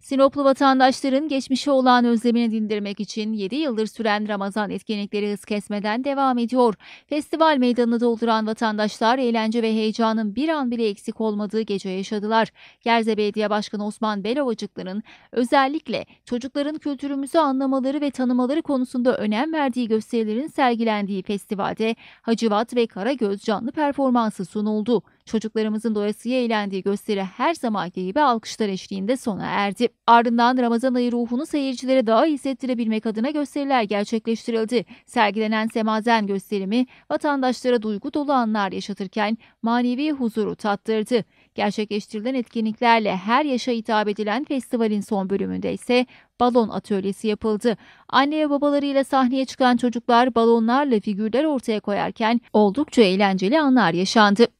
Sinoplu vatandaşların geçmişe olan özlemini dindirmek için 7 yıldır süren Ramazan etkinlikleri hız kesmeden devam ediyor. Festival meydanını dolduran vatandaşlar eğlence ve heyecanın bir an bile eksik olmadığı gece yaşadılar. Gerze Belediye Başkanı Osman Belovacıklı'nın özellikle çocukların kültürümüzü anlamaları ve tanımaları konusunda önem verdiği gösterilerin sergilendiği festivalde Hacivat ve Karagöz canlı performansı sunuldu. Çocuklarımızın doyasıya eğlendiği gösteri her zamanki gibi alkışlar eşliğinde sona erdi. Ardından Ramazan ayı ruhunu seyircilere daha iyi hissettirebilmek adına gösteriler gerçekleştirildi. Sergilenen semazen gösterimi vatandaşlara duygu dolu anlar yaşatırken manevi huzuru tattırdı. Gerçekleştirilen etkinliklerle her yaşa hitap edilen festivalin son bölümünde ise balon atölyesi yapıldı. Anne ve babalarıyla sahneye çıkan çocuklar balonlarla figürler ortaya koyarken oldukça eğlenceli anlar yaşandı.